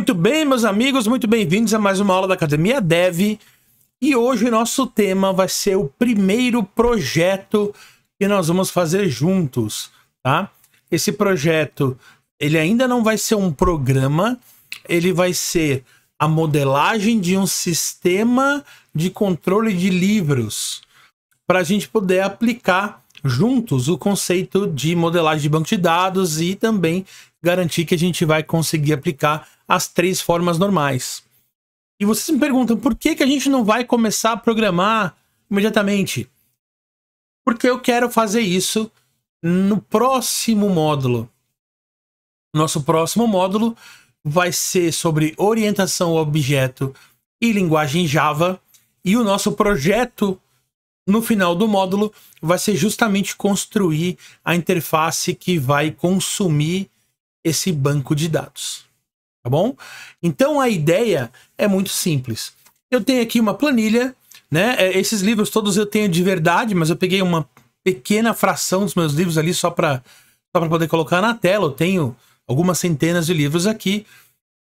Muito bem, meus amigos, muito bem-vindos a mais uma aula da Academia Dev. E hoje o nosso tema vai ser o primeiro projeto que nós vamos fazer juntos, tá? Esse projeto, ele ainda não vai ser um programa, ele vai ser a modelagem de um sistema de controle de livros para a gente poder aplicar juntos o conceito de modelagem de banco de dados e também garantir que a gente vai conseguir aplicar as três formas normais. E vocês me perguntam por que, que a gente não vai começar a programar imediatamente? Porque eu quero fazer isso no próximo módulo. Nosso próximo módulo vai ser sobre orientação a objeto e linguagem Java. E o nosso projeto no final do módulo vai ser justamente construir a interface que vai consumir esse banco de dados. Tá bom? Então a ideia é muito simples. Eu tenho aqui uma planilha, né? É, esses livros todos eu tenho de verdade, mas eu peguei uma pequena fração dos meus livros ali só para só poder colocar na tela. Eu tenho algumas centenas de livros aqui.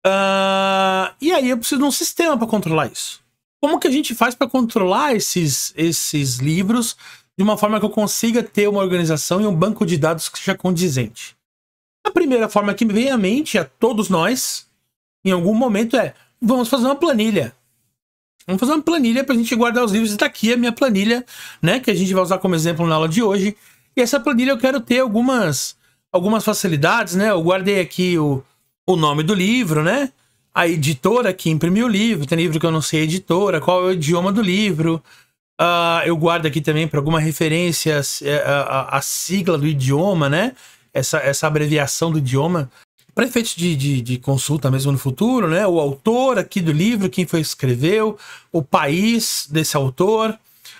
Uh, e aí eu preciso de um sistema para controlar isso. Como que a gente faz para controlar esses, esses livros de uma forma que eu consiga ter uma organização e um banco de dados que seja condizente? A primeira forma que me vem à mente a todos nós, em algum momento, é: vamos fazer uma planilha. Vamos fazer uma planilha para a gente guardar os livros. Está aqui a minha planilha, né? Que a gente vai usar como exemplo na aula de hoje. E essa planilha eu quero ter algumas, algumas facilidades, né? Eu guardei aqui o, o nome do livro, né? A editora que imprimiu o livro. Tem livro que eu não sei a editora, qual é o idioma do livro. Uh, eu guardo aqui também para alguma referência eh, a, a, a sigla do idioma, né? essa, essa abreviação do idioma para efeitos de, de, de, consulta mesmo no futuro, né? O autor aqui do livro, quem foi que escreveu, o país desse autor,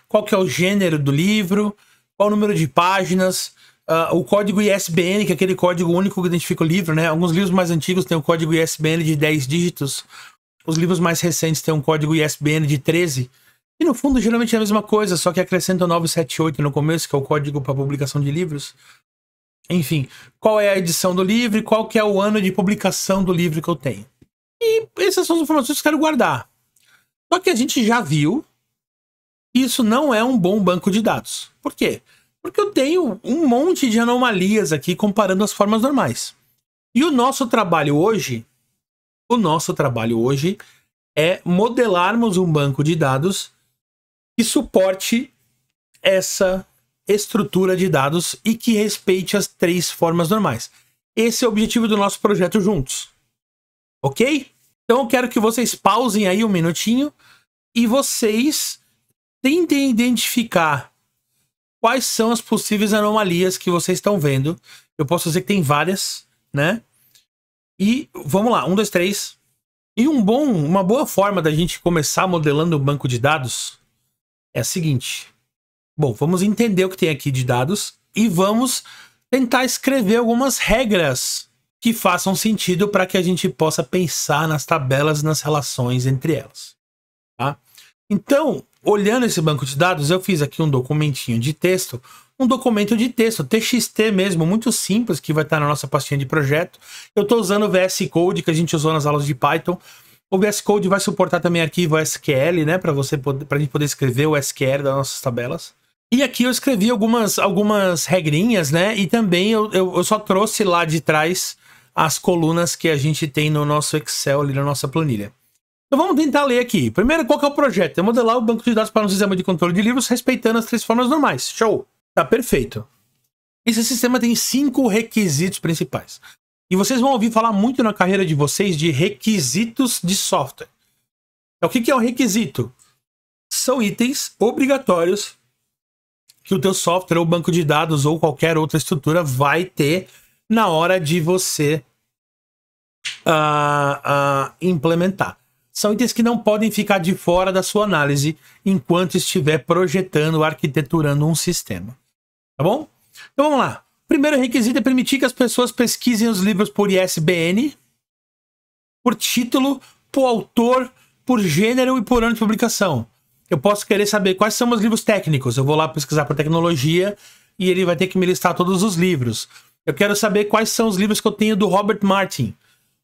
qual que é o gênero do livro, qual o número de páginas, uh, o código ISBN, que é aquele código único que identifica o livro, né? Alguns livros mais antigos têm o um código ISBN de 10 dígitos, os livros mais recentes têm um código ISBN de 13. E no fundo, geralmente é a mesma coisa, só que acrescenta o 978 no começo, que é o código para publicação de livros. Enfim, qual é a edição do livro e qual que é o ano de publicação do livro que eu tenho. E essas são as informações que eu quero guardar. Só que a gente já viu que isso não é um bom banco de dados. Por quê? Porque eu tenho um monte de anomalias aqui comparando as formas normais. E o nosso trabalho hoje, o nosso trabalho hoje é modelarmos um banco de dados que suporte essa estrutura de dados e que respeite as três formas normais. Esse é o objetivo do nosso projeto juntos. Ok? Então eu quero que vocês pausem aí um minutinho e vocês tentem identificar quais são as possíveis anomalias que vocês estão vendo. Eu posso dizer que tem várias, né? E vamos lá, um, dois, três. E um bom, uma boa forma da gente começar modelando o banco de dados é a seguinte: Bom, vamos entender o que tem aqui de dados e vamos tentar escrever algumas regras que façam sentido para que a gente possa pensar nas tabelas e nas relações entre elas. Tá? Então, olhando esse banco de dados, eu fiz aqui um documentinho de texto, um documento de texto, TXT mesmo, muito simples, que vai estar na nossa pastinha de projeto. Eu estou usando o VS Code que a gente usou nas aulas de Python. O VS Code vai suportar também arquivo SQL, né, para você para a gente poder escrever o SQL das nossas tabelas. E aqui eu escrevi algumas, algumas regrinhas, né? E também eu, eu, eu só trouxe lá de trás as colunas que a gente tem no nosso Excel, ali na nossa planilha. Então vamos tentar ler aqui. Primeiro, qual que é o projeto? É modelar o banco de dados para um sistema de controle de livros respeitando as três formas normais. Show! Tá perfeito. Esse sistema tem cinco requisitos principais. E vocês vão ouvir falar muito na carreira de vocês de requisitos de software. Então, o que, que é o requisito? São itens obrigatórios que o teu software ou banco de dados ou qualquer outra estrutura vai ter na hora de você uh, uh, implementar. São itens que não podem ficar de fora da sua análise enquanto estiver projetando, arquiteturando um sistema. Tá bom? Então vamos lá. Primeiro requisito é permitir que as pessoas pesquisem os livros por ISBN, por título, por autor, por gênero e por ano de publicação eu posso querer saber quais são os livros técnicos. Eu vou lá pesquisar por tecnologia e ele vai ter que me listar todos os livros. Eu quero saber quais são os livros que eu tenho do Robert Martin.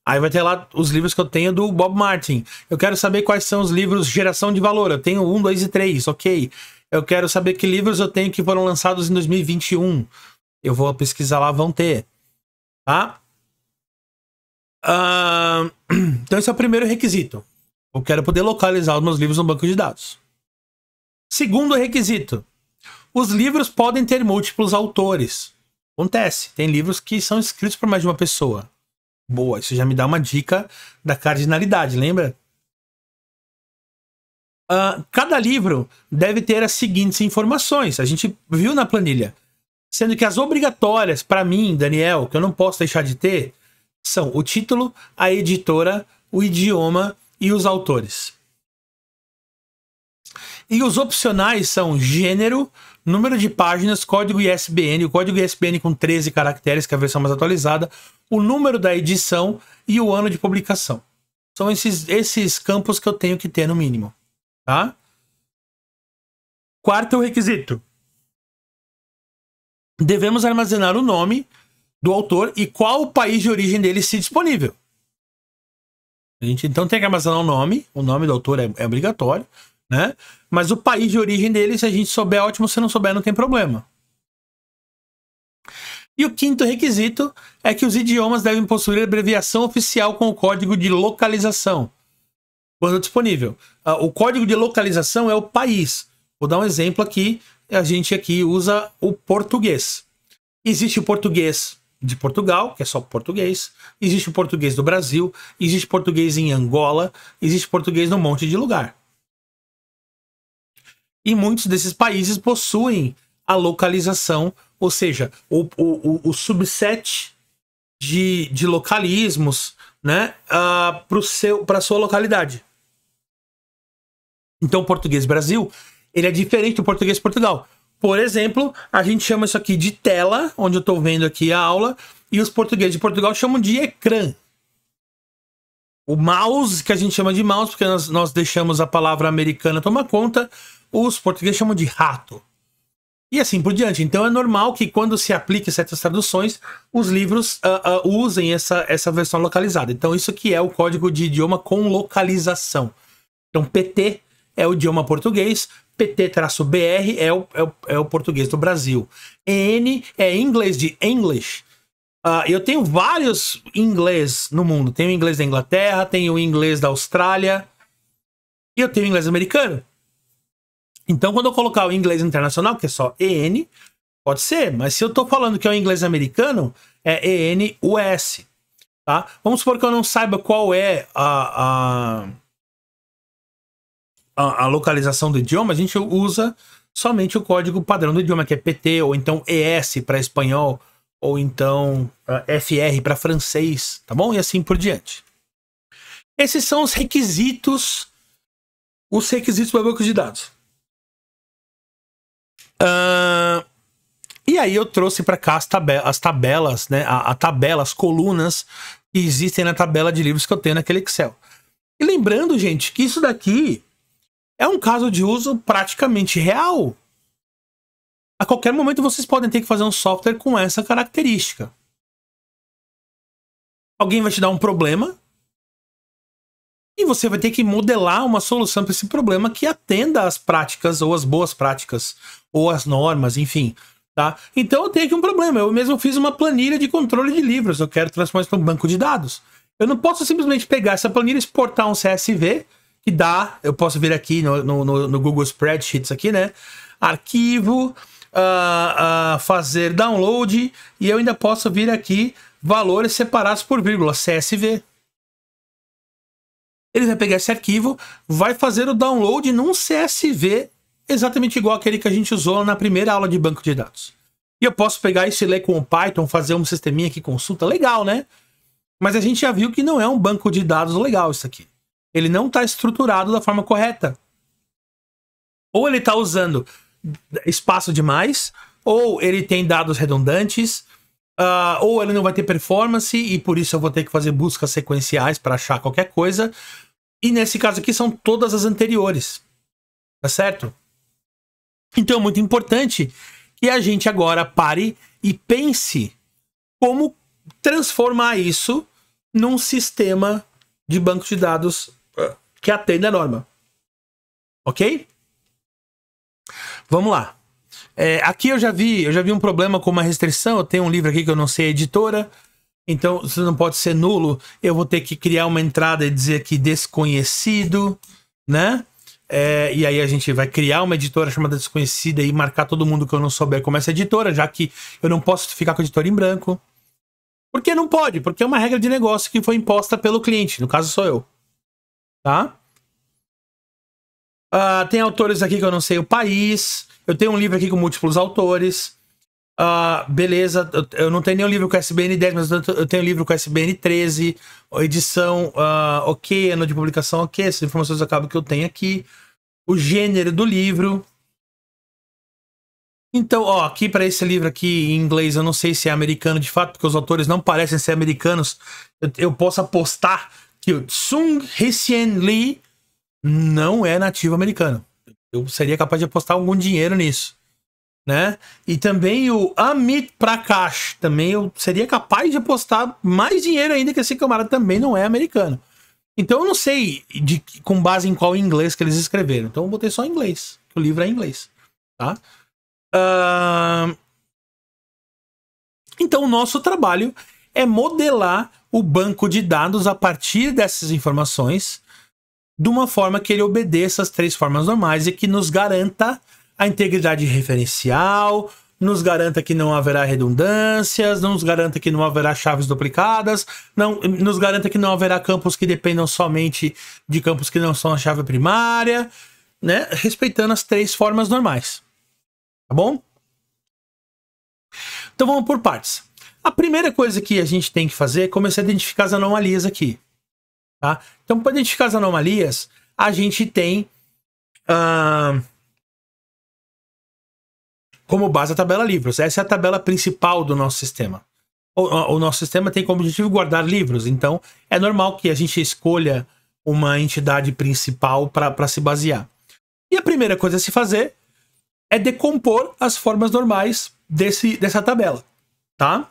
Aí vai ter lá os livros que eu tenho do Bob Martin. Eu quero saber quais são os livros geração de valor. Eu tenho um, dois e três, ok. Eu quero saber que livros eu tenho que foram lançados em 2021. Eu vou pesquisar lá, vão ter. Tá? Uh... Então esse é o primeiro requisito. Eu quero poder localizar os meus livros no banco de dados. Segundo requisito: os livros podem ter múltiplos autores. Acontece, tem livros que são escritos por mais de uma pessoa. Boa, isso já me dá uma dica da cardinalidade, lembra? Uh, cada livro deve ter as seguintes informações. A gente viu na planilha. Sendo que as obrigatórias, para mim, Daniel, que eu não posso deixar de ter, são o título, a editora, o idioma e os autores. E os opcionais são gênero, número de páginas, código ISBN, o código ISBN com 13 caracteres, que é a versão mais atualizada, o número da edição e o ano de publicação. São esses, esses campos que eu tenho que ter no mínimo. Tá? Quarto requisito. Devemos armazenar o nome do autor e qual o país de origem dele se disponível. A gente então tem que armazenar o nome, o nome do autor é, é obrigatório, né? Mas o país de origem dele, se a gente souber, é ótimo, se não souber, não tem problema. E o quinto requisito é que os idiomas devem possuir abreviação oficial com o código de localização, quando disponível. Ah, o código de localização é o país. Vou dar um exemplo aqui. A gente aqui usa o português. Existe o português de Portugal, que é só português. Existe o português do Brasil. Existe português em Angola. Existe português num monte de lugar. E muitos desses países possuem a localização, ou seja, o, o, o subset de, de localismos né, uh, para a sua localidade. Então, o português Brasil ele é diferente do português Portugal. Por exemplo, a gente chama isso aqui de tela, onde eu estou vendo aqui a aula, e os portugueses de Portugal chamam de ecrã. O mouse, que a gente chama de mouse, porque nós, nós deixamos a palavra americana tomar conta, os portugueses chamam de rato. E assim por diante. Então é normal que quando se aplique certas traduções, os livros uh, uh, usem essa, essa versão localizada. Então isso que é o código de idioma com localização. Então PT é o idioma português, PT-BR é o, é, o, é o português do Brasil. EN é inglês de English. Uh, eu tenho vários inglês no mundo. Tenho inglês da Inglaterra, tenho inglês da Austrália e eu tenho inglês americano. Então, quando eu colocar o inglês internacional, que é só EN, pode ser, mas se eu estou falando que é o inglês americano, é ENUS. Tá? Vamos supor que eu não saiba qual é a, a, a, a localização do idioma, a gente usa somente o código padrão do idioma, que é PT, ou então ES para espanhol, ou então é, FR para francês, tá bom? E assim por diante. Esses são os requisitos, os requisitos para banco de dados. Uh, e aí eu trouxe para cá as, tabel as, tabelas, né? A, a, tabela, as colunas que existem na tabela de livros que eu tenho naquele Excel. E lembrando, gente, que isso daqui é um caso de uso praticamente real. A qualquer momento vocês podem ter que fazer um software com essa característica. Alguém vai te dar um problema, e você vai ter que modelar uma solução para esse problema que atenda às práticas ou às boas práticas ou às normas, enfim, Tá? Então eu tenho aqui um problema. Eu mesmo fiz uma planilha de controle de livros. Eu quero transformar isso para um banco de dados. Eu não posso simplesmente pegar essa planilha e exportar um CSV, que dá. Eu posso vir aqui no, no, no Google Spreadsheets aqui, né? Arquivo, uh, uh, fazer download, e eu ainda posso vir aqui valores separados por vírgula, CSV ele vai pegar esse arquivo, vai fazer o download num CSV exatamente igual aquele que a gente usou na primeira aula de banco de dados. E eu posso pegar isso e ler com o Python, fazer um sisteminha que consulta, legal, né? Mas a gente já viu que não é um banco de dados legal isso aqui. Ele não está estruturado da forma correta. Ou ele está usando espaço demais, ou ele tem dados redundantes, uh, ou ele não vai ter performance e por isso eu vou ter que fazer buscas sequenciais para achar qualquer coisa, e nesse caso aqui são todas as anteriores. Tá certo? Então é muito importante que a gente agora pare e pense como transformar isso num sistema de banco de dados ah, que atenda a norma. Ok? Vamos lá. É, aqui eu já vi, eu já vi um problema com uma restrição. Eu tenho um livro aqui que eu não sei a editora. Então, você não pode ser nulo, eu vou ter que criar uma entrada e dizer que desconhecido, né? É, e aí a gente vai criar uma editora chamada Desconhecida e marcar todo mundo que eu não souber como é essa editora, já que eu não posso ficar com a editora em branco. Porque não pode, porque é uma regra de negócio que foi imposta pelo cliente, no caso sou eu. Tá? Ah, tem autores aqui que eu não sei o país. Eu tenho um livro aqui com múltiplos autores. Uh, beleza, eu não tenho nenhum livro com SBN 10, mas eu tenho livro com SBN 13, edição uh, ok, ano de publicação ok, essas informações acabam que eu tenho aqui, o gênero do livro. Então, ó, aqui para esse livro aqui em inglês, eu não sei se é americano de fato, porque os autores não parecem ser americanos. Eu, eu posso apostar que o Tsung Hsien Lee não é nativo americano. Eu seria capaz de apostar algum dinheiro nisso né? E também o Amit Prakash, também eu seria capaz de apostar mais dinheiro ainda que esse camarada também não é americano. Então eu não sei de, com base em qual inglês que eles escreveram. Então eu botei só em inglês, o livro é em inglês, tá? Uh... Então o nosso trabalho é modelar o banco de dados a partir dessas informações de uma forma que ele obedeça as três formas normais e que nos garanta a integridade referencial, nos garanta que não haverá redundâncias, nos garanta que não haverá chaves duplicadas, não, nos garanta que não haverá campos que dependam somente de campos que não são a chave primária, né? Respeitando as três formas normais. Tá bom? Então vamos por partes. A primeira coisa que a gente tem que fazer é começar a identificar as anomalias aqui. Tá? Então, para identificar as anomalias, a gente tem. Uh como base a tabela livros. Essa é a tabela principal do nosso sistema. O, o nosso sistema tem como objetivo guardar livros, então é normal que a gente escolha uma entidade principal para se basear. E a primeira coisa a se fazer é decompor as formas normais desse, dessa tabela, tá?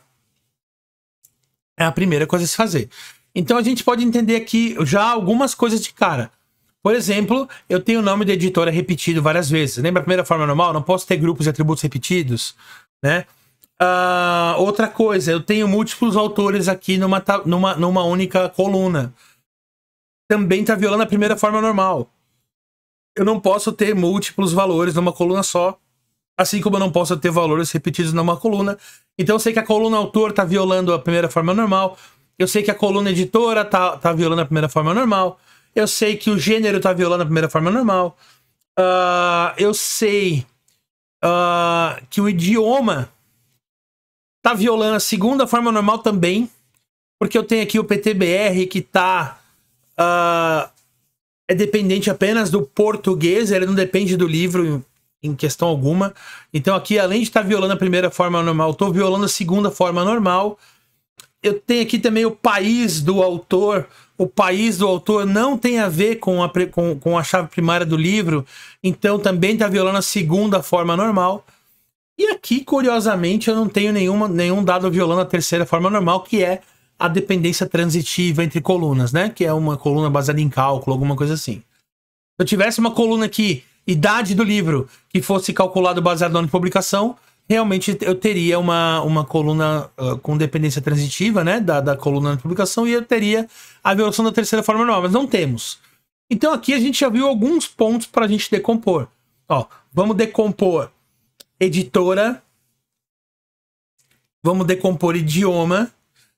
É a primeira coisa a se fazer. Então a gente pode entender aqui já algumas coisas de cara. Por exemplo, eu tenho o nome da editora repetido várias vezes. Lembra a primeira forma normal? Não posso ter grupos de atributos repetidos, né? Uh, outra coisa, eu tenho múltiplos autores aqui numa, numa, numa única coluna. Também está violando a primeira forma normal. Eu não posso ter múltiplos valores numa coluna só, assim como eu não posso ter valores repetidos numa coluna. Então eu sei que a coluna autor está violando a primeira forma normal, eu sei que a coluna editora está tá violando a primeira forma normal, eu sei que o gênero tá violando a primeira forma normal. Uh, eu sei uh, que o idioma tá violando a segunda forma normal também. Porque eu tenho aqui o PTBR que tá. Uh, é dependente apenas do português, ele não depende do livro em questão alguma. Então aqui, além de estar tá violando a primeira forma normal, estou violando a segunda forma normal eu tenho aqui também o país do autor. O país do autor não tem a ver com a, com, com a chave primária do livro, então também está violando a segunda forma normal. E aqui, curiosamente, eu não tenho nenhuma, nenhum dado violando a terceira forma normal, que é a dependência transitiva entre colunas, né? Que é uma coluna baseada em cálculo, alguma coisa assim. Se eu tivesse uma coluna aqui, idade do livro, que fosse calculado baseado no ano de publicação, realmente eu teria uma, uma coluna uh, com dependência transitiva, né? Da, da coluna de publicação, e eu teria a versão da terceira forma normal, mas não temos. Então aqui a gente já viu alguns pontos para a gente decompor. Ó, vamos decompor editora, vamos decompor idioma.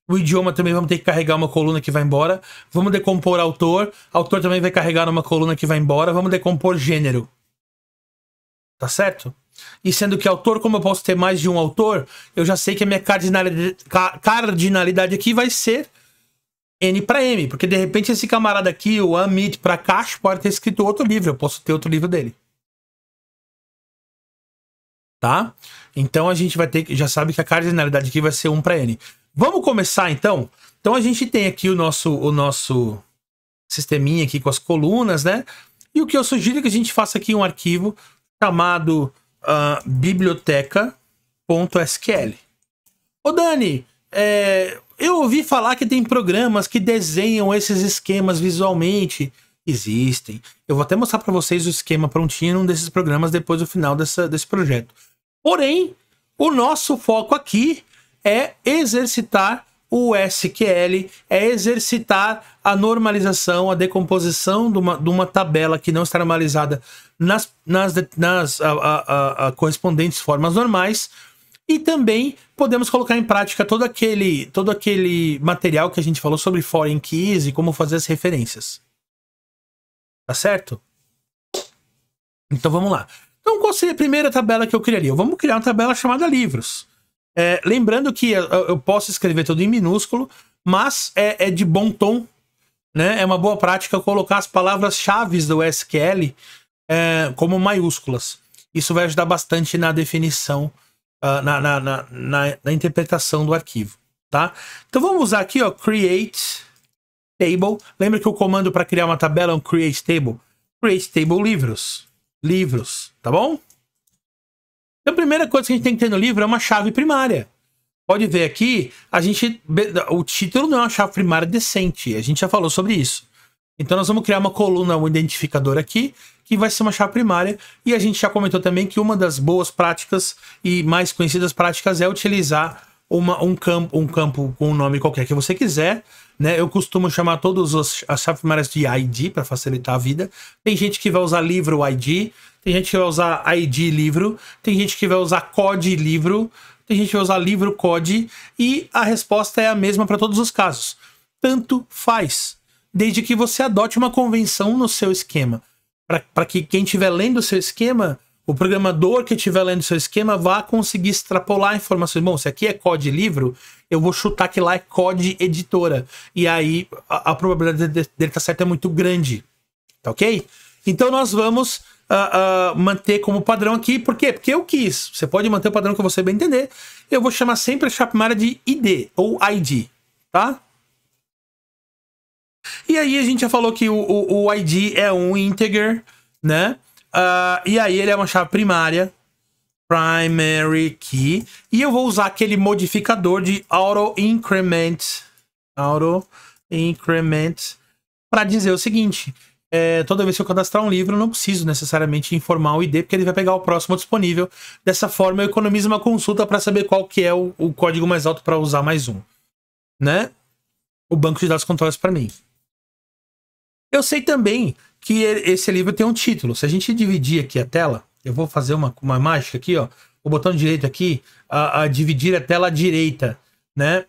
O idioma também vamos ter que carregar uma coluna que vai embora. Vamos decompor autor. Autor também vai carregar uma coluna que vai embora. Vamos decompor gênero. Tá certo? e sendo que autor, como eu posso ter mais de um autor, eu já sei que a minha cardinalidade, cardinalidade aqui vai ser N para M, porque de repente esse camarada aqui, o Amit para Prakash, pode ter escrito outro livro, eu posso ter outro livro dele. Tá? Então a gente vai ter, já sabe que a cardinalidade aqui vai ser 1 para N. Vamos começar então? Então a gente tem aqui o nosso o nosso sisteminha aqui com as colunas, né? E o que eu sugiro é que a gente faça aqui um arquivo chamado uh, biblioteca.sql. Ô Dani, é, eu ouvi falar que tem programas que desenham esses esquemas visualmente. Existem. Eu vou até mostrar para vocês o esquema prontinho num desses programas depois do final dessa, desse projeto. Porém, o nosso foco aqui é exercitar o SQL é exercitar a normalização, a decomposição de uma, de uma tabela que não está normalizada nas, nas, nas a, a, a correspondentes formas normais. E também podemos colocar em prática todo aquele, todo aquele material que a gente falou sobre foreign keys e como fazer as referências. Tá certo? Então vamos lá. Então qual seria a primeira tabela que eu criaria? Vamos criar uma tabela chamada livros. É, lembrando que eu, eu, posso escrever tudo em minúsculo, mas é, é de bom tom, né? É uma boa prática colocar as palavras-chave do SQL é, como maiúsculas. Isso vai ajudar bastante na definição, uh, na, na, na, na, interpretação do arquivo, tá? Então vamos usar aqui, ó, create table. Lembra que o comando para criar uma tabela é um create table? Create table livros, livros, tá bom? Então, a primeira coisa que a gente tem que ter no livro é uma chave primária. Pode ver aqui, a gente, o título não é uma chave primária decente. A gente já falou sobre isso. Então, nós vamos criar uma coluna, um identificador aqui, que vai ser uma chave primária. E a gente já comentou também que uma das boas práticas e mais conhecidas práticas é utilizar uma, um, campo, um campo com um nome qualquer que você quiser. Né? Eu costumo chamar todas as, chaves primárias de ID para facilitar a vida. Tem gente que vai usar livro ID, tem gente que vai usar ID livro, tem gente que vai usar COD livro, tem gente que vai usar livro COD e a resposta é a mesma para todos os casos. Tanto faz, desde que você adote uma convenção no seu esquema, para que quem estiver lendo o seu esquema o programador que estiver lendo seu esquema vai conseguir extrapolar informações. Bom, se aqui é código livro, eu vou chutar que lá é código editora. E aí a, a probabilidade dele estar tá certo é muito grande. Tá ok? Então nós vamos uh, uh, manter como padrão aqui. Por quê? Porque eu quis. Você pode manter o padrão que você bem entender. Eu vou chamar sempre a chapmara de ID ou ID. Tá? E aí a gente já falou que o, o, o ID é um integer, né? Uh, e aí ele é uma chave primária, primary key. E eu vou usar aquele modificador de auto increment, auto increment, para dizer o seguinte. É, toda vez que eu cadastrar um livro, eu não preciso necessariamente informar o ID, porque ele vai pegar o próximo disponível. Dessa forma, eu economizo uma consulta para saber qual que é o, o código mais alto para usar mais um. Né? O banco de dados controla isso para mim. Eu sei também que esse livro tem um título. Se a gente dividir aqui a tela, eu vou fazer uma, uma mágica aqui, ó. O botão direito aqui, a, a dividir a tela à direita, né?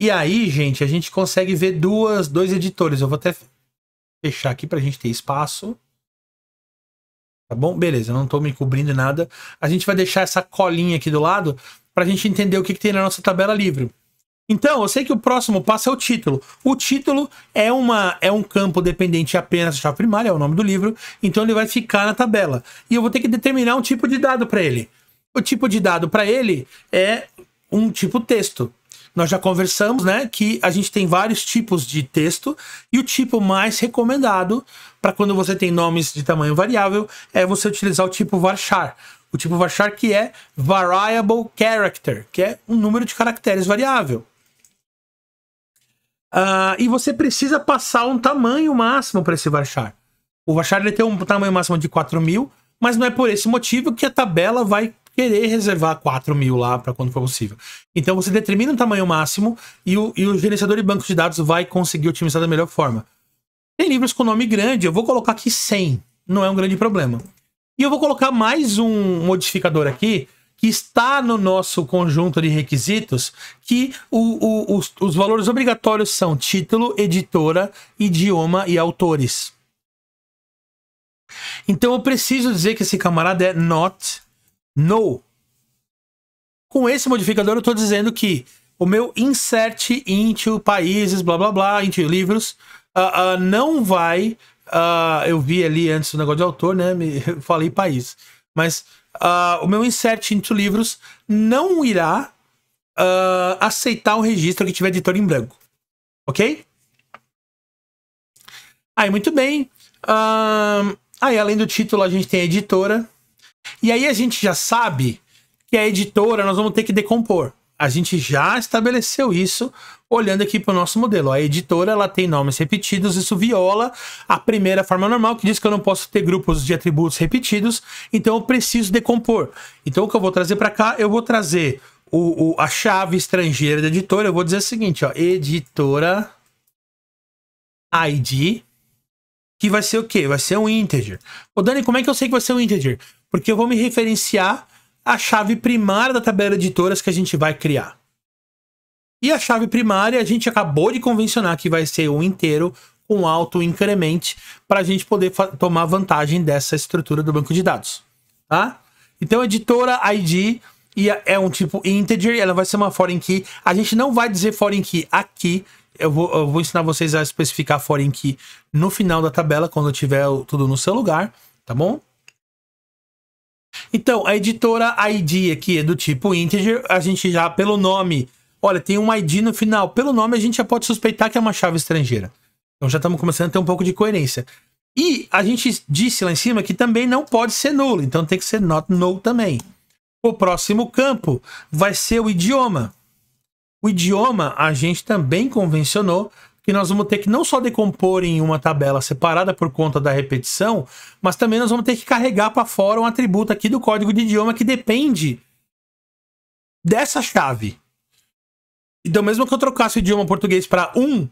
E aí, gente, a gente consegue ver duas, dois editores. Eu vou até fechar aqui para a gente ter espaço. Tá bom? Beleza, não estou me cobrindo nada. A gente vai deixar essa colinha aqui do lado para a gente entender o que, que tem na nossa tabela livre. Então, eu sei que o próximo passo é o título. O título é, uma, é um campo dependente apenas da chave primária, é o nome do livro, então ele vai ficar na tabela. E eu vou ter que determinar um tipo de dado para ele. O tipo de dado para ele é um tipo texto. Nós já conversamos, né, que a gente tem vários tipos de texto e o tipo mais recomendado para quando você tem nomes de tamanho variável é você utilizar o tipo varchar, o tipo varchar que é variable character, que é um número de caracteres variável. Uh, e você precisa passar um tamanho máximo para esse varchar. O varchar ele tem um tamanho máximo de 4 mil, mas não é por esse motivo que a tabela vai querer reservar 4 mil lá para quando for possível. Então você determina um tamanho máximo e o, e o gerenciador de banco de dados vai conseguir otimizar da melhor forma. Tem livros com nome grande, eu vou colocar aqui 100, não é um grande problema. E eu vou colocar mais um modificador aqui, que está no nosso conjunto de requisitos, que o, o, os, os valores obrigatórios são título, editora, idioma e autores. Então eu preciso dizer que esse camarada é not, no. Com esse modificador eu estou dizendo que o meu insert into países, blá blá blá, into livros, uh, uh, não vai. Uh, eu vi ali antes o negócio de autor, né? Me, falei país. Mas uh, o meu insert into livros não irá uh, aceitar o registro que tiver editor em branco. Ok? Aí, muito bem. Uh, aí, além do título, a gente tem a editora. E aí a gente já sabe que é a editora nós vamos ter que decompor a gente já estabeleceu isso olhando aqui para o nosso modelo. A editora ela tem nomes repetidos, isso viola a primeira forma normal, que diz que eu não posso ter grupos de atributos repetidos, então eu preciso decompor. Então o que eu vou trazer para cá? Eu vou trazer o, o, a chave estrangeira da editora, eu vou dizer o seguinte, ó, editora ID, que vai ser o quê? Vai ser um integer. Ô Dani, como é que eu sei que vai ser um integer? Porque eu vou me referenciar a chave primária da tabela editoras que a gente vai criar. E a chave primária a gente acabou de convencionar que vai ser um inteiro com alto increment para a gente poder tomar vantagem dessa estrutura do banco de dados. Tá? Então, editora ID é um tipo integer, ela vai ser uma foreign key. A gente não vai dizer foreign key aqui, eu vou, eu vou, ensinar vocês a especificar foreign key no final da tabela, quando tiver tudo no seu lugar, tá bom? Então, a editora ID aqui é do tipo integer, a gente já, pelo nome, olha, tem um ID no final, pelo nome a gente já pode suspeitar que é uma chave estrangeira. Então já estamos começando a ter um pouco de coerência. E a gente disse lá em cima que também não pode ser nulo, então tem que ser not null também. O próximo campo vai ser o idioma. O idioma a gente também convencionou que nós vamos ter que não só decompor em uma tabela separada por conta da repetição, mas também nós vamos ter que carregar para fora um atributo aqui do código de idioma que depende dessa chave. Então, mesmo que eu trocasse o idioma português para 1, um,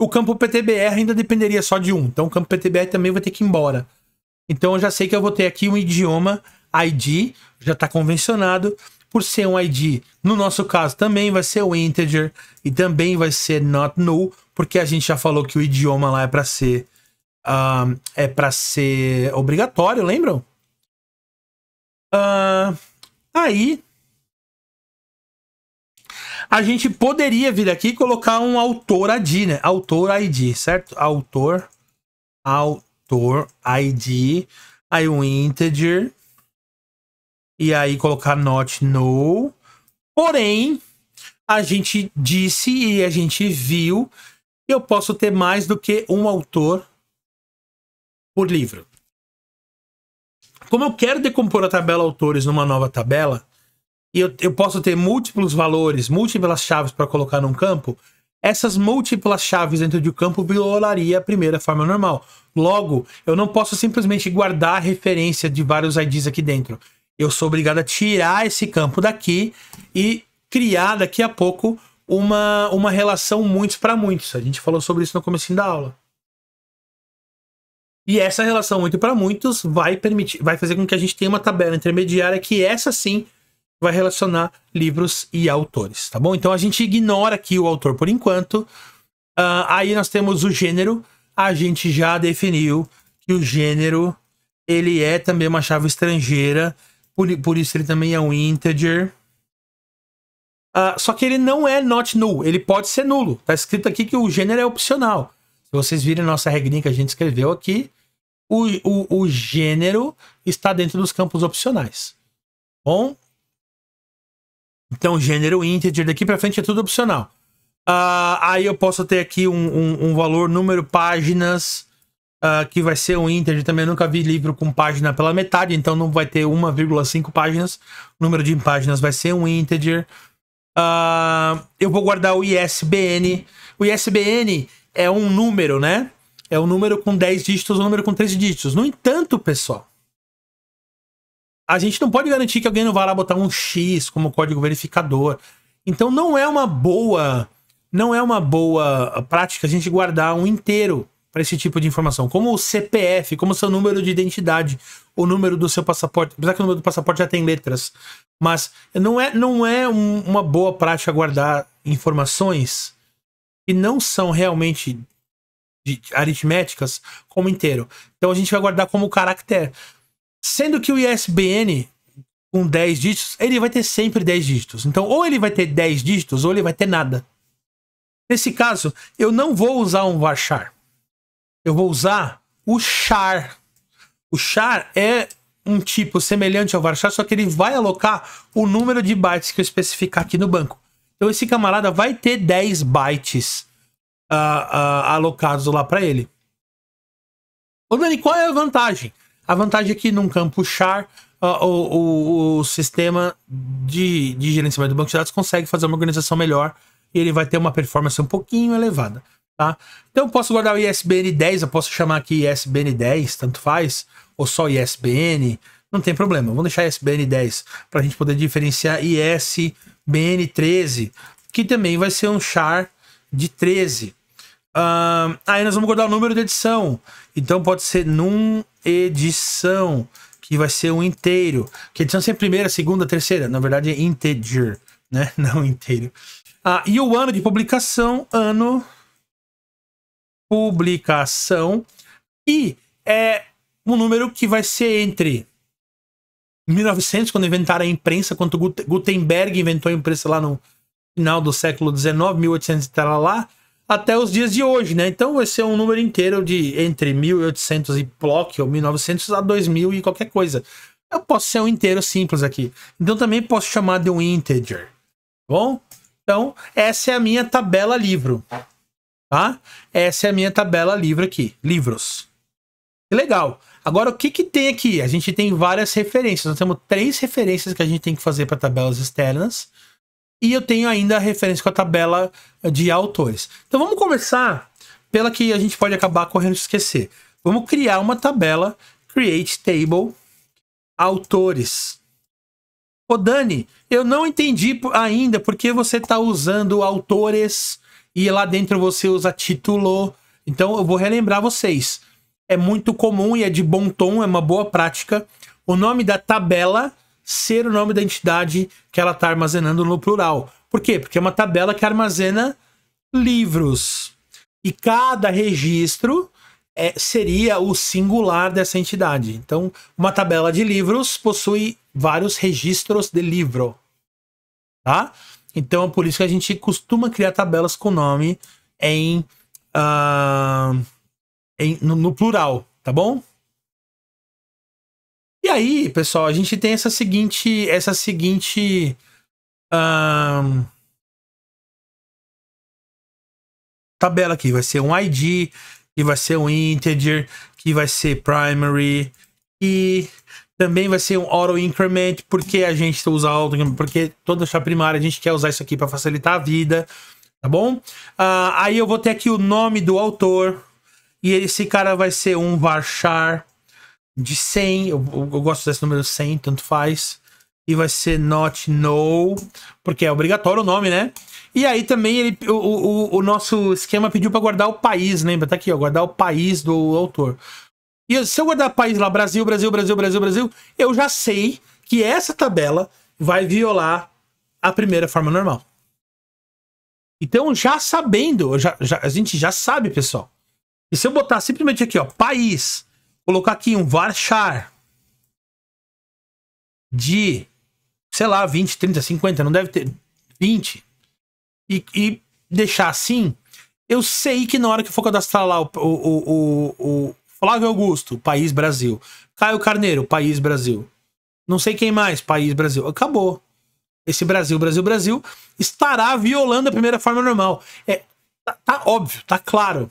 o campo PTBR ainda dependeria só de 1. Um. Então, o campo PTBR também vai ter que ir embora. Então, eu já sei que eu vou ter aqui um idioma ID, já está convencionado, por ser um ID. No nosso caso, também vai ser o integer e também vai ser not null, porque a gente já falou que o idioma lá é para ser uh, é para ser obrigatório, lembram? Uh, aí a gente poderia vir aqui e colocar um autor ID, né? Autor ID, certo? Autor, autor ID, aí um integer e aí colocar not no. Porém, a gente disse e a gente viu que eu posso ter mais do que um autor por livro. Como eu quero decompor a tabela autores numa nova tabela, e eu, eu posso ter múltiplos valores, múltiplas chaves para colocar num campo, essas múltiplas chaves dentro de um campo violaria a primeira forma normal. Logo, eu não posso simplesmente guardar a referência de vários IDs aqui dentro. Eu sou obrigado a tirar esse campo daqui e criar daqui a pouco uma, uma relação muitos para muitos. A gente falou sobre isso no começo da aula. E essa relação muito para muitos vai permitir, vai fazer com que a gente tenha uma tabela intermediária que essa sim vai relacionar livros e autores, tá bom? Então a gente ignora aqui o autor por enquanto. Uh, aí nós temos o gênero. A gente já definiu que o gênero ele é também uma chave estrangeira por, por isso ele também é um integer. Uh, só que ele não é not null, ele pode ser nulo. está escrito aqui que o gênero é opcional. Se vocês virem nossa regrinha que a gente escreveu aqui, o, o, o gênero está dentro dos campos opcionais. Bom? Então, gênero integer daqui para frente é tudo opcional. Uh, aí eu posso ter aqui um, um, um valor, número, páginas, uh, que vai ser o Inter. Eu também nunca vi livro com página pela metade, então não vai ter 1,5 páginas. O número de páginas vai ser um integer. Uh, eu vou guardar o ISBN. O ISBN é um número, né? É um número com 10 dígitos, ou um número com 13 dígitos. No entanto, pessoal, a gente não pode garantir que alguém não vá lá botar um X como código verificador. Então não é uma boa, não é uma boa prática a gente guardar um inteiro para esse tipo de informação, como o CPF, como o seu número de identidade, o número do seu passaporte, apesar que o número do passaporte já tem letras, mas não é, não é um, uma boa prática guardar informações que não são realmente de, aritméticas como inteiro. Então a gente vai guardar como caractere. Sendo que o ISBN com 10 dígitos, ele vai ter sempre 10 dígitos. Então, ou ele vai ter 10 dígitos, ou ele vai ter nada. Nesse caso, eu não vou usar um varchar eu vou usar o char. O char é um tipo semelhante ao varchar, só que ele vai alocar o número de bytes que eu especificar aqui no banco. Então esse camarada vai ter 10 bytes uh, uh, alocados lá para ele. Ô Dani, qual é a vantagem? A vantagem é que num campo char, uh, o, o, o, sistema de, de gerenciamento do banco de dados consegue fazer uma organização melhor e ele vai ter uma performance um pouquinho elevada. Tá? Então eu posso guardar o ISBN 10, eu posso chamar aqui ISBN 10, tanto faz, ou só ISBN, não tem problema. Vamos deixar ISBN 10 para a gente poder diferenciar ISBN 13, que também vai ser um char de 13. Uh, aí nós vamos guardar o número de edição. Então pode ser num edição, que vai ser um inteiro. Que edição sempre primeira, segunda, terceira. Na verdade é integer, né? Não inteiro. Ah, e o ano de publicação, ano publicação e é um número que vai ser entre 1900, quando inventaram a imprensa, quando Gutenberg inventou a imprensa lá no final do século XIX, 1800 e tal lá, até os dias de hoje, né? Então vai ser um número inteiro de entre 1800 e bloco, ou 1900 a 2000 e qualquer coisa. Eu posso ser um inteiro simples aqui. Então também posso chamar de um integer. Tá bom? Então, essa é a minha tabela livro. Tá? Essa é a minha tabela livro aqui, livros. Que legal. Agora, o que, que tem aqui? A gente tem várias referências. Nós temos três referências que a gente tem que fazer para tabelas externas. E eu tenho ainda a referência com a tabela de autores. Então, vamos começar pela que a gente pode acabar correndo de esquecer. Vamos criar uma tabela Create Table Autores. Ô Dani, eu não entendi ainda porque você está usando autores e lá dentro você usa título. Então eu vou relembrar vocês. É muito comum e é de bom tom, é uma boa prática o nome da tabela ser o nome da entidade que ela está armazenando no plural. Por quê? Porque é uma tabela que armazena livros. E cada registro é, seria o singular dessa entidade. Então, uma tabela de livros possui vários registros de livro. Tá? Então é por isso que a gente costuma criar tabelas com nome em, uh, em no, no plural, tá bom? E aí, pessoal, a gente tem essa seguinte, essa seguinte tabela aqui. Vai ser um ID, que vai ser um integer, que vai ser primary, e também vai ser um auto increment, porque a gente usa auto porque toda chave primária a gente quer usar isso aqui para facilitar a vida, tá bom? Uh, aí eu vou ter aqui o nome do autor, e esse cara vai ser um varchar de 100, eu, eu gosto desse número 100, tanto faz e vai ser not no, porque é obrigatório o nome, né? E aí também ele, o, o, o nosso esquema pediu para guardar o país, lembra? Tá aqui, ó, guardar o país do autor. E se eu guardar país lá, Brasil, Brasil, Brasil, Brasil, Brasil, eu já sei que essa tabela vai violar a primeira forma normal. Então, já sabendo, já, já, a gente já sabe, pessoal. E se eu botar simplesmente aqui, ó, país, colocar aqui um varchar de, sei lá, 20, 30, 50, não deve ter 20, e, e deixar assim, eu sei que na hora que eu for cadastrar lá o, o, o, o Flávio Augusto, país Brasil. Caio Carneiro, país Brasil. Não sei quem mais, país Brasil. Acabou. Esse Brasil, Brasil, Brasil estará violando a primeira forma normal. É, tá, tá óbvio, tá claro.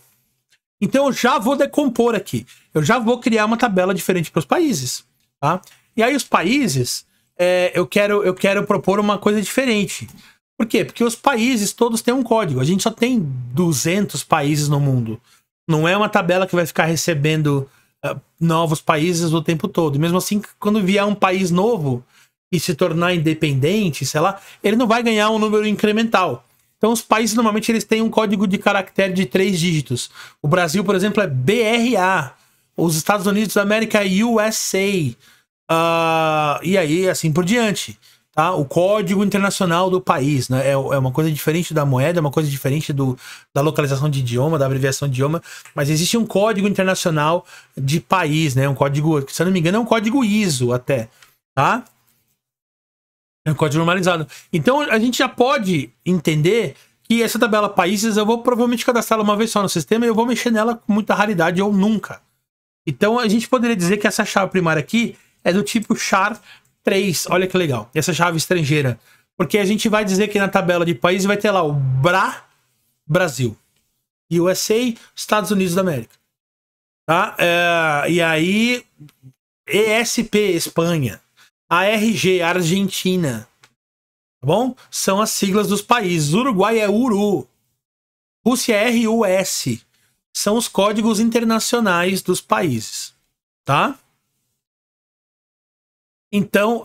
Então eu já vou decompor aqui. Eu já vou criar uma tabela diferente para os países, tá? E aí os países, é, eu quero eu quero propor uma coisa diferente. Por quê? Porque os países todos têm um código. A gente só tem 200 países no mundo. Não é uma tabela que vai ficar recebendo uh, novos países o tempo todo. mesmo assim, quando vier um país novo e se tornar independente, sei lá, ele não vai ganhar um número incremental. Então, os países normalmente eles têm um código de caractere de três dígitos. O Brasil, por exemplo, é BRA. Os Estados Unidos da América é USA. Uh, ah, e aí, assim por diante tá? O código internacional do país, né? É, é uma coisa diferente da moeda, é uma coisa diferente do, da localização de idioma, da abreviação de idioma, mas existe um código internacional de país, né? Um código, se eu não me engano, é um código ISO até, tá? É um código normalizado. Então a gente já pode entender que essa tabela países eu vou provavelmente cadastrá-la uma vez só no sistema e eu vou mexer nela com muita raridade ou nunca. Então a gente poderia dizer que essa chave primária aqui é do tipo char 3. Olha que legal. Essa chave estrangeira. Porque a gente vai dizer que na tabela de países vai ter lá o BRA, Brasil. e o USA, Estados Unidos da América. Tá? É, e aí, ESP, Espanha. ARG, Argentina. Tá bom? São as siglas dos países. Uruguai é URU. Rússia é RUS. São os códigos internacionais dos países. Tá? Então, uh,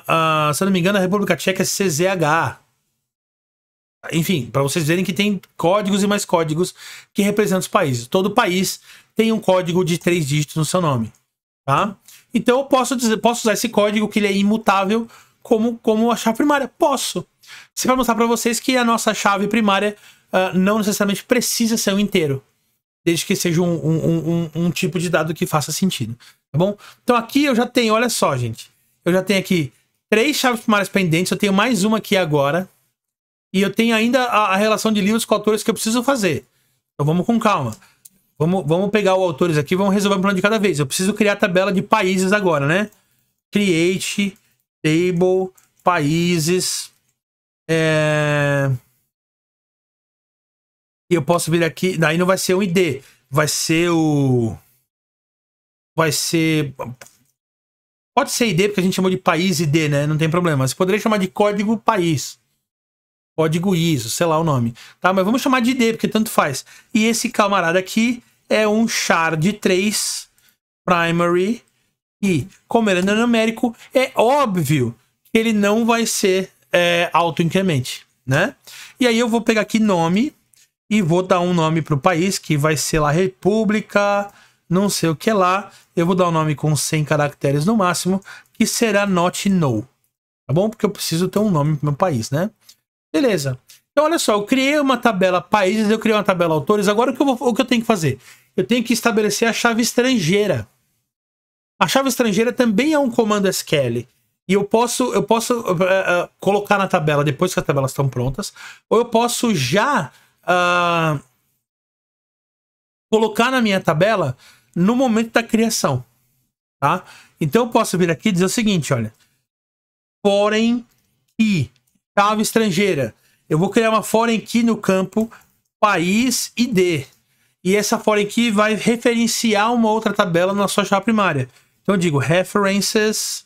uh, se eu não me engano, a República Tcheca é CZH. Enfim, para vocês verem que tem códigos e mais códigos que representam os países. Todo país tem um código de três dígitos no seu nome. Tá? Então eu posso, dizer, posso usar esse código que ele é imutável como, como a chave primária. Posso. Isso é para mostrar para vocês que a nossa chave primária uh, não necessariamente precisa ser um inteiro. Desde que seja um, um, um, um tipo de dado que faça sentido tá bom? Então aqui eu já tenho, olha só, gente. Eu já tenho aqui três chaves primárias pendentes, eu tenho mais uma aqui agora. E eu tenho ainda a, a relação de livros com autores que eu preciso fazer. Então vamos com calma. Vamos, vamos pegar os autores aqui, vamos resolver um plano de cada vez. Eu preciso criar a tabela de países agora, né? Create, table, países. É... E eu posso vir aqui, daí não vai ser um ID, vai ser o vai ser. Pode ser ID, porque a gente chamou de país ID, né? Não tem problema. Você poderia chamar de código país. Código ISO, sei lá o nome. Tá, mas vamos chamar de ID, porque tanto faz. E esse camarada aqui é um char de 3 primary e como ele é numérico, é óbvio que ele não vai ser é, auto-incremente, né? E aí eu vou pegar aqui nome e vou dar um nome para o país que vai ser lá República não sei o que lá, eu vou dar o um nome com 100 caracteres no máximo, que será not no. Tá bom? Porque eu preciso ter um nome para meu país, né? Beleza. Então, olha só, eu criei uma tabela países, eu criei uma tabela autores. Agora, o que, eu vou, o que eu tenho que fazer? Eu tenho que estabelecer a chave estrangeira. A chave estrangeira também é um comando SQL. E eu posso, eu posso uh, uh, colocar na tabela depois que as tabelas estão prontas, ou eu posso já uh, colocar na minha tabela no momento da criação, tá? Então eu posso vir aqui e dizer o seguinte, olha, foreign key, chave estrangeira. Eu vou criar uma foreign key no campo país ID. E essa foreign key vai referenciar uma outra tabela na sua chave primária. Então eu digo references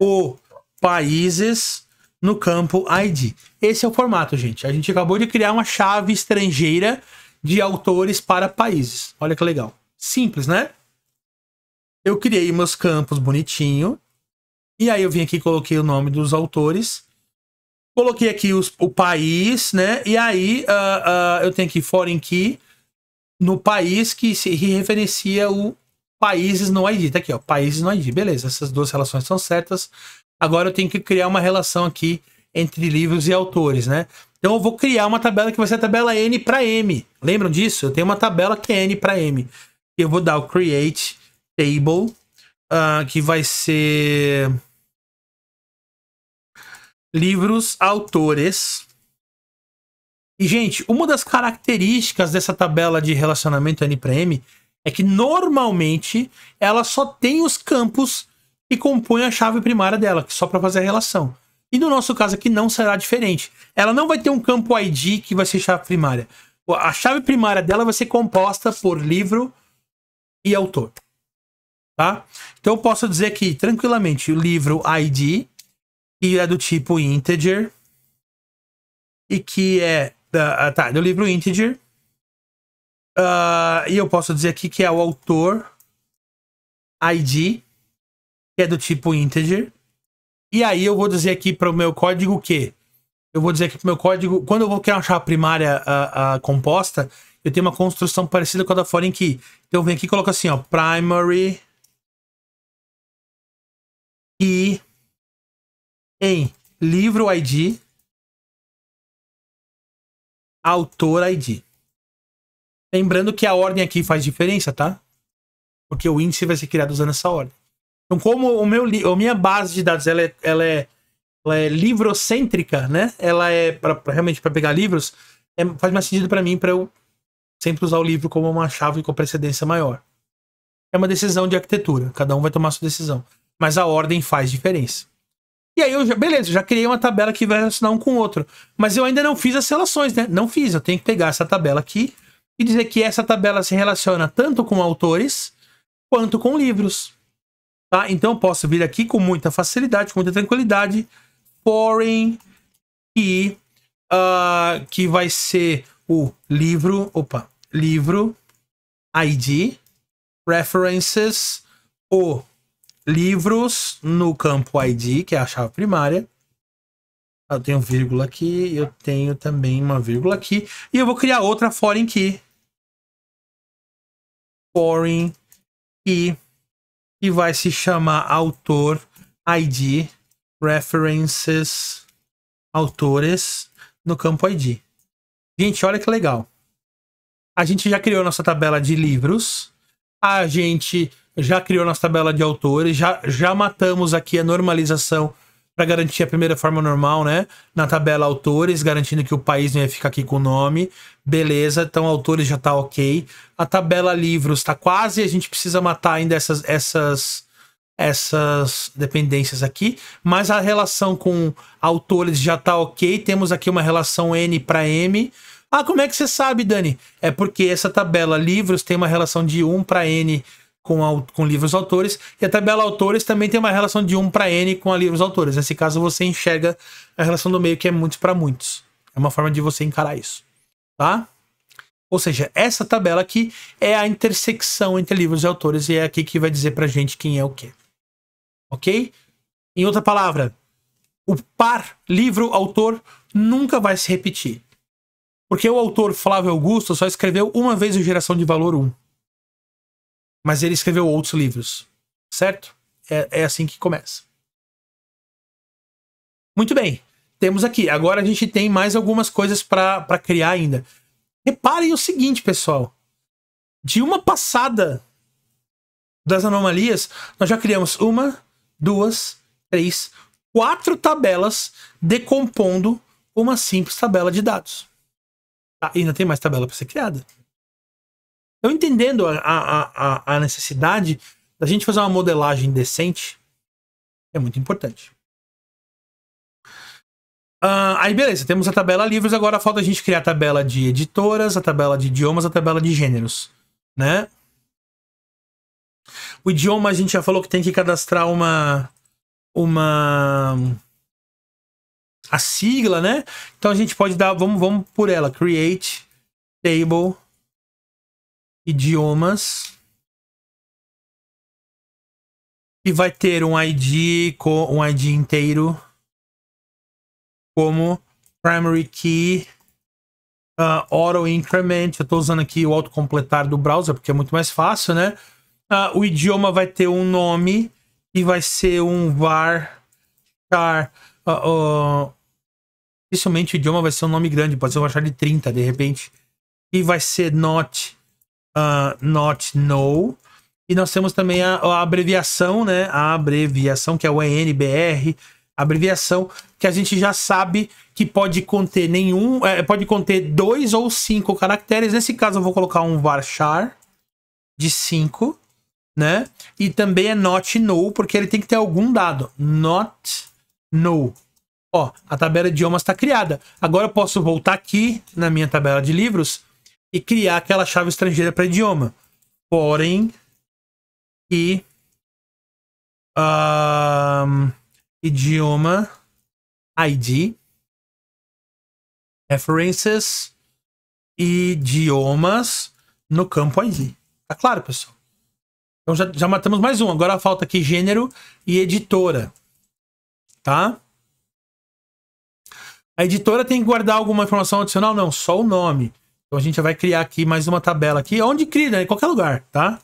ou países no campo ID. Esse é o formato, gente. A gente acabou de criar uma chave estrangeira de autores para países. Olha que legal. Simples, né? Eu criei meus campos bonitinho. E aí eu vim aqui coloquei o nome dos autores. Coloquei aqui os, o país, né? E aí uh, uh, eu tenho aqui foreign key no país que se referencia o países no ID. Tá aqui, ó, países no ID. Beleza, essas duas relações são certas. Agora eu tenho que criar uma relação aqui entre livros e autores, né? Então eu vou criar uma tabela que vai ser a tabela N para M. Lembram disso? Eu tenho uma tabela que é N para M eu vou dar o create table, uh, que vai ser livros, autores. E, gente, uma das características dessa tabela de relacionamento N para M é que normalmente ela só tem os campos que compõem a chave primária dela, só para fazer a relação. E no nosso caso aqui não será diferente. Ela não vai ter um campo ID que vai ser chave primária. A chave primária dela vai ser composta por livro, e autor. Tá? Então eu posso dizer que tranquilamente o livro ID, que é do tipo integer, e que é. Uh, tá, do livro integer. Uh, e eu posso dizer aqui que é o autor ID, que é do tipo integer. E aí eu vou dizer aqui para o meu código que eu vou dizer aqui para o meu código, quando eu vou criar achar a primária uh, uh, composta, eu tenho uma construção parecida com a da Foreign Key. Então eu venho aqui e coloco assim, ó, primary key em livro ID, autor ID. Lembrando que a ordem aqui faz diferença, tá? Porque o índice vai ser criado usando essa ordem. Então, como o meu, a minha base de dados ela é, ela é, ela é livrocêntrica, né? Ela é pra, realmente para pegar livros, é, faz mais sentido para mim para eu sempre usar o livro como uma chave com precedência maior. É uma decisão de arquitetura, cada um vai tomar sua decisão. Mas a ordem faz diferença. E aí eu já, beleza, já criei uma tabela que vai relacionar um com o outro. Mas eu ainda não fiz as relações, né? Não fiz, eu tenho que pegar essa tabela aqui e dizer que essa tabela se relaciona tanto com autores quanto com livros. Tá? Então eu posso vir aqui com muita facilidade, com muita tranquilidade, foreign key, uh, ah, que vai ser o livro, opa, livro ID, references, o livros no campo ID, que é a chave primária. Eu tenho vírgula aqui, eu tenho também uma vírgula aqui. E eu vou criar outra foreign key. Foreign key, que vai se chamar autor ID, references, autores, no campo ID. Gente, olha que legal. A gente já criou nossa tabela de livros. A gente já criou nossa tabela de autores. Já, já matamos aqui a normalização para garantir a primeira forma normal, né? Na tabela autores, garantindo que o país não ia ficar aqui com o nome. Beleza, então autores já tá ok. A tabela livros tá quase, a gente precisa matar ainda essas, essas essas dependências aqui, mas a relação com autores já está ok. Temos aqui uma relação N para M. Ah, como é que você sabe, Dani? É porque essa tabela livros tem uma relação de 1 para N com, com livros autores, e a tabela autores também tem uma relação de 1 para N com a livros autores. Nesse caso, você enxerga a relação do meio que é muitos para muitos. É uma forma de você encarar isso, tá? Ou seja, essa tabela aqui é a intersecção entre livros e autores e é aqui que vai dizer pra gente quem é o que ok? Em outra palavra, o par livro-autor nunca vai se repetir. Porque o autor Flávio Augusto só escreveu uma vez o Geração de Valor 1. Mas ele escreveu outros livros, certo? É, é assim que começa. Muito bem, temos aqui. Agora a gente tem mais algumas coisas para criar ainda. Reparem o seguinte, pessoal. De uma passada das anomalias, nós já criamos uma, duas, três, quatro tabelas decompondo uma simples tabela de dados. Ah, ainda tem mais tabela para ser criada. Então, entendendo a, a, a, a necessidade da gente fazer uma modelagem decente, é muito importante. Uh, aí beleza, temos a tabela livros, agora falta a gente criar a tabela de editoras, a tabela de idiomas, a tabela de gêneros, né? O idioma a gente já falou que tem que cadastrar uma uma a sigla, né? Então a gente pode dar, vamos, vamos por ela, create table idiomas e vai ter um ID um ID inteiro como primary key uh, auto increment. Eu estou usando aqui o autocompletar do browser porque é muito mais fácil, né? o idioma vai ter um nome e vai ser um var, char. Uh, dificilmente o idioma vai ser um nome grande, pode ser um achar de 30 de repente. E vai ser not, uh, not no. E nós temos também a, a, abreviação, né? A abreviação, que é o ENBR, abreviação, que a gente já sabe que pode conter nenhum, é, pode conter dois ou cinco caracteres. Nesse caso, eu vou colocar um varchar de 5 né? E também é not no, porque ele tem que ter algum dado. Not no. Ó, a tabela de idiomas está criada. Agora eu posso voltar aqui na minha tabela de livros e criar aquela chave estrangeira para idioma. Foreign e um, idioma ID references idiomas no campo ID. Tá claro, pessoal? Então já, já matamos mais um. Agora falta aqui gênero e editora. Tá? A editora tem que guardar alguma informação adicional? Não, só o nome. Então a gente vai criar aqui mais uma tabela aqui. É onde cria? Né? Em qualquer lugar, tá?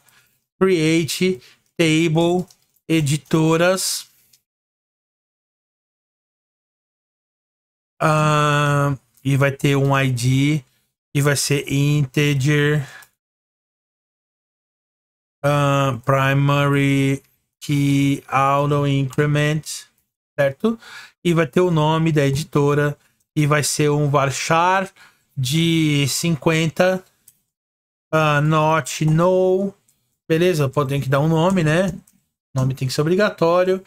Create table editoras. Ah, e vai ter um ID e vai ser integer uh, primary key auto increment, certo? E vai ter o nome da editora e vai ser um varchar de 50 uh, ah, not no, beleza? Pô, ter que dar um nome, né? O nome tem que ser obrigatório.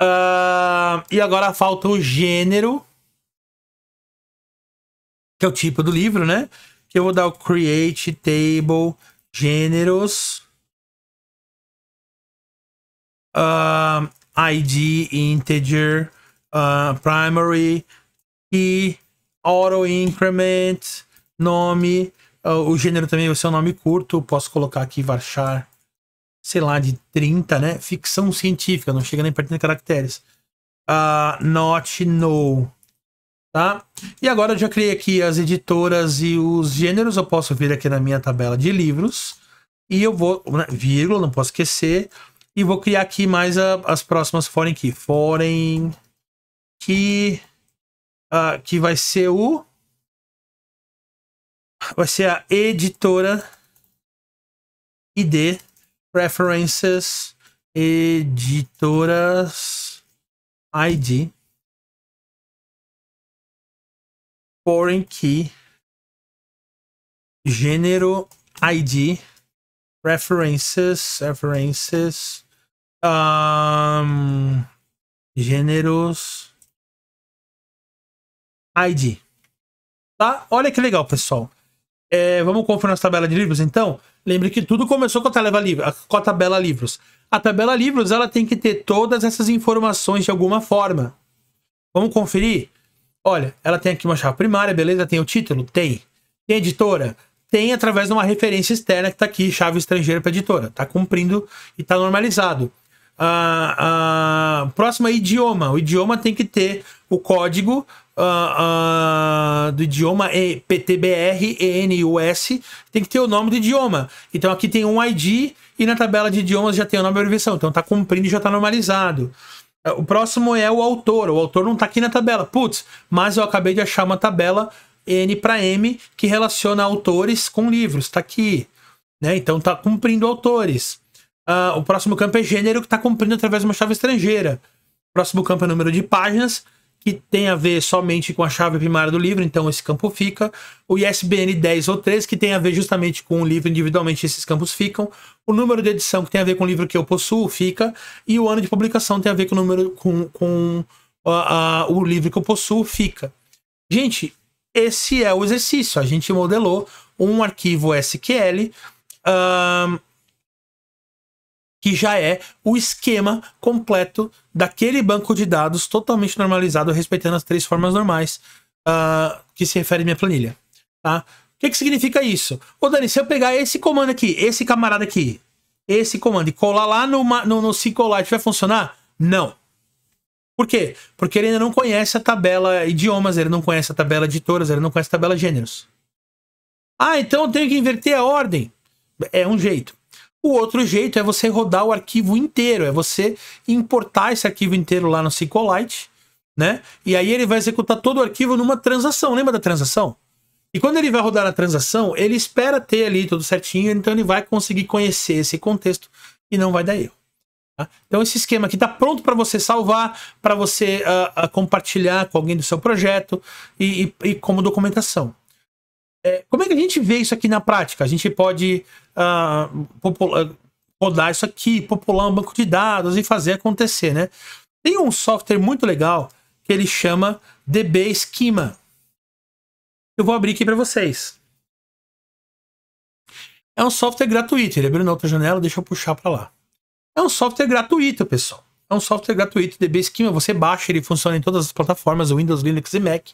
Uh, e agora falta o gênero, que é o tipo do livro, né? Que eu vou dar o create table gêneros uh, ID, integer, uh, primary, key, auto increment, nome. Uh, o gênero também vai ser um nome curto. Posso colocar aqui varchar, sei lá, de 30, né? Ficção científica, não chega nem perto de caracteres. Uh, not no. Tá? E agora eu já criei aqui as editoras e os gêneros. Eu posso vir aqui na minha tabela de livros. E eu vou, né, vírgula, não posso esquecer, e vou criar aqui mais a, as próximas forem que forem que uh, que vai ser o vai ser a editora ID preferences editoras ID foreign key gênero ID References, references. Um, gêneros. ID. Tá? Olha que legal, pessoal. É, vamos conferir nossa tabela de livros, então? Lembre que tudo começou com a tabela, livros, com a tabela livros. A tabela livros ela tem que ter todas essas informações de alguma forma. Vamos conferir? Olha, ela tem aqui uma chave primária, beleza? Tem o título? Tem. Tem editora? tem através de uma referência externa que está aqui, chave estrangeira para editora. Está cumprindo e está normalizado. Ah, ah próximo é idioma. O idioma tem que ter o código ah, ah, do idioma é PTBR ENUS, tem que ter o nome do idioma. Então aqui tem um ID e na tabela de idiomas já tem o nome da abreviação. Então está cumprindo e já está normalizado. O próximo é o autor. O autor não está aqui na tabela. Putz, mas eu acabei de achar uma tabela N para M, que relaciona autores com livros, está aqui. Né? Então está cumprindo autores. Uh, o próximo campo é gênero, que está cumprindo através de uma chave estrangeira. O próximo campo é número de páginas, que tem a ver somente com a chave primária do livro, então esse campo fica. O ISBN 10 ou 3, que tem a ver justamente com o livro individualmente, esses campos ficam. O número de edição, que tem a ver com o livro que eu possuo, fica. E o ano de publicação tem a ver com o número com, com ah, ah, o livro que eu possuo, fica. Gente, esse é o exercício. A gente modelou um arquivo SQL um, que já é o esquema completo daquele banco de dados totalmente normalizado, respeitando as três formas normais uh, que se refere à minha planilha. Tá? O que, que significa isso? Ô Dani, se eu pegar esse comando aqui, esse camarada aqui, esse comando e colar lá no, no, no SQLite, vai funcionar? Não. Por quê? Porque ele ainda não conhece a tabela idiomas, ele não conhece a tabela editoras, ele não conhece a tabela gêneros. Ah, então eu tenho que inverter a ordem. É um jeito. O outro jeito é você rodar o arquivo inteiro, é você importar esse arquivo inteiro lá no SQLite, né? E aí ele vai executar todo o arquivo numa transação. Lembra da transação? E quando ele vai rodar a transação, ele espera ter ali tudo certinho, então ele vai conseguir conhecer esse contexto e não vai dar erro. Tá? Então esse esquema aqui está pronto para você salvar, para você uh, uh, compartilhar com alguém do seu projeto e, e, e como documentação. É, como é que a gente vê isso aqui na prática? A gente pode uh, rodar isso aqui, popular um banco de dados e fazer acontecer, né? Tem um software muito legal que ele chama DB Schema. Eu vou abrir aqui para vocês. É um software gratuito. Ele abriu na outra janela, deixa eu puxar para lá. É um software gratuito, pessoal. É um software gratuito, DB Schema. Você baixa, ele funciona em todas as plataformas, Windows, Linux e Mac.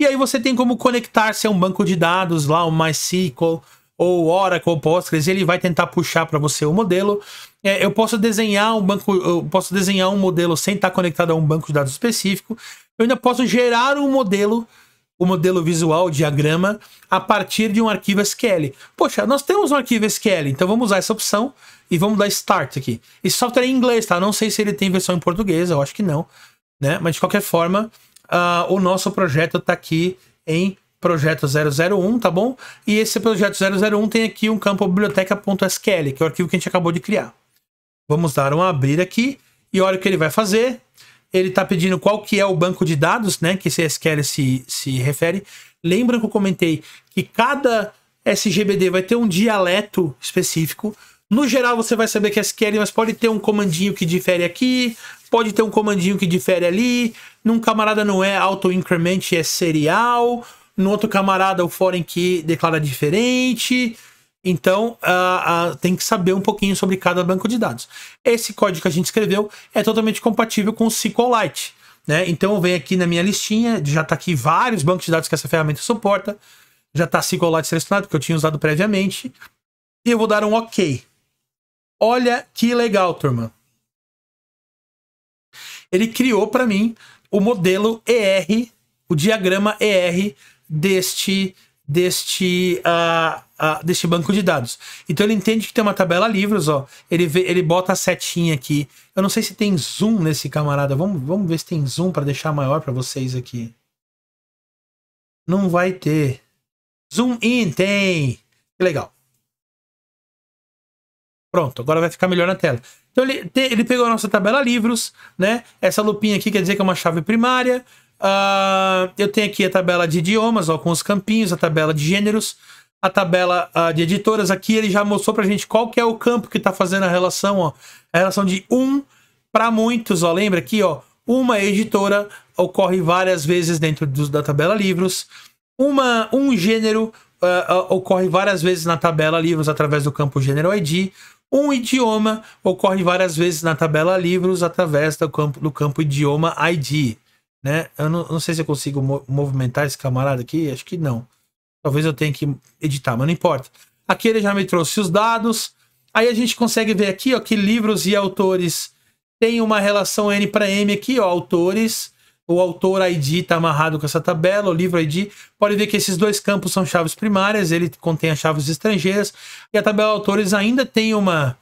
E aí você tem como conectar-se a um banco de dados lá, o MySQL ou Oracle, Postgres, ele vai tentar puxar para você o modelo. É, eu posso desenhar um banco, eu posso desenhar um modelo sem estar tá conectado a um banco de dados específico. Eu ainda posso gerar um modelo o modelo visual, o diagrama, a partir de um arquivo SQL. Poxa, nós temos um arquivo SQL, então vamos usar essa opção e vamos dar Start aqui. Esse software é em inglês, tá? Não sei se ele tem versão em português, eu acho que não, né? Mas de qualquer forma, uh, o nosso projeto está aqui em projeto 001, tá bom? E esse projeto 001 tem aqui um campo biblioteca.sql, que é o arquivo que a gente acabou de criar. Vamos dar um abrir aqui e olha o que ele vai fazer. Ele está pedindo qual que é o banco de dados, né? Que esse SQL se, se refere. Lembra que eu comentei que cada SGBD vai ter um dialeto específico. No geral, você vai saber que é SQL, mas pode ter um comandinho que difere aqui, pode ter um comandinho que difere ali. Num camarada não é auto-increment, é serial. No outro camarada, o foreign que declara diferente. Então, uh, uh, tem que saber um pouquinho sobre cada banco de dados. Esse código que a gente escreveu é totalmente compatível com o SQLite. Né? Então, eu venho aqui na minha listinha, já está aqui vários bancos de dados que essa ferramenta suporta. Já está SQLite selecionado, porque eu tinha usado previamente. E eu vou dar um OK. Olha que legal, turma. Ele criou para mim o modelo ER, o diagrama ER deste deste, uh, uh, deste banco de dados. Então ele entende que tem uma tabela livros, ó. Ele, vê, ele bota a setinha aqui. Eu não sei se tem zoom nesse camarada. Vamos, vamos ver se tem zoom para deixar maior para vocês aqui. Não vai ter. Zoom in, tem. Que legal. Pronto, agora vai ficar melhor na tela. Então ele, ele pegou a nossa tabela livros, né? Essa lupinha aqui quer dizer que é uma chave primária. Uh, eu tenho aqui a tabela de idiomas, com os campinhos, a tabela de gêneros, a tabela uh, de editoras. Aqui ele já mostrou pra gente qual que é o campo que tá fazendo a relação, ó. A relação de um para muitos, ó. Lembra aqui, ó. Uma editora ocorre várias vezes dentro do, da tabela livros. Uma, um gênero uh, ocorre várias vezes na tabela livros através do campo gênero ID. Um idioma ocorre várias vezes na tabela livros através do campo, do campo idioma ID né? Eu não, não sei se eu consigo movimentar esse camarada aqui, acho que não. Talvez eu tenha que editar, mas não importa. Aqui ele já me trouxe os dados. Aí a gente consegue ver aqui ó, que livros e autores têm uma relação N para M aqui, ó, autores. O autor ID está amarrado com essa tabela, o livro ID. Pode ver que esses dois campos são chaves primárias, ele contém as chaves estrangeiras. E a tabela autores ainda tem uma,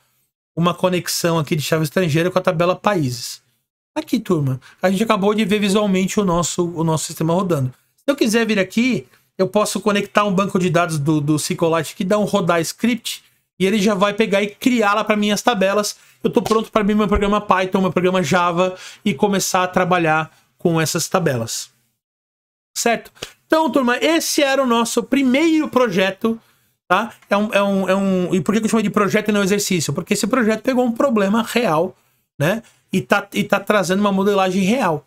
uma conexão aqui de chave estrangeira com a tabela países. Aqui, turma, a gente acabou de ver visualmente o nosso, o nosso sistema rodando. Se eu quiser vir aqui, eu posso conectar um banco de dados do, do SQLite que dá um rodar script e ele já vai pegar e criá-la para minhas tabelas. Eu estou pronto para abrir meu programa Python, meu programa Java e começar a trabalhar com essas tabelas. Certo? Então, turma, esse era o nosso primeiro projeto tá? É um, é um, é um, e por que eu chamo de projeto e não exercício? Porque esse projeto pegou um problema real, né? e tá, e tá trazendo uma modelagem real.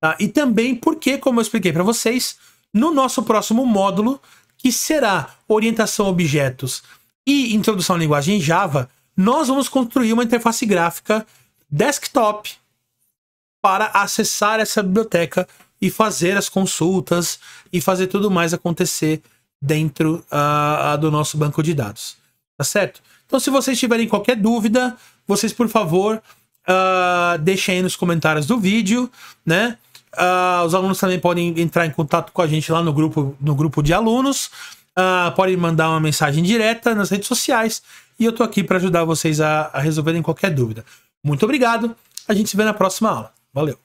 Tá? E também porque, como eu expliquei para vocês, no nosso próximo módulo, que será orientação a objetos e introdução à linguagem Java, nós vamos construir uma interface gráfica desktop para acessar essa biblioteca e fazer as consultas e fazer tudo mais acontecer dentro uh, do nosso banco de dados. Tá certo? Então, se vocês tiverem qualquer dúvida, vocês, por favor, Uh, aí nos comentários do vídeo, né? Uh, os alunos também podem entrar em contato com a gente lá no grupo, no grupo de alunos. Uh, podem mandar uma mensagem direta nas redes sociais. E eu tô aqui para ajudar vocês a, a resolverem qualquer dúvida. Muito obrigado. A gente se vê na próxima aula. Valeu!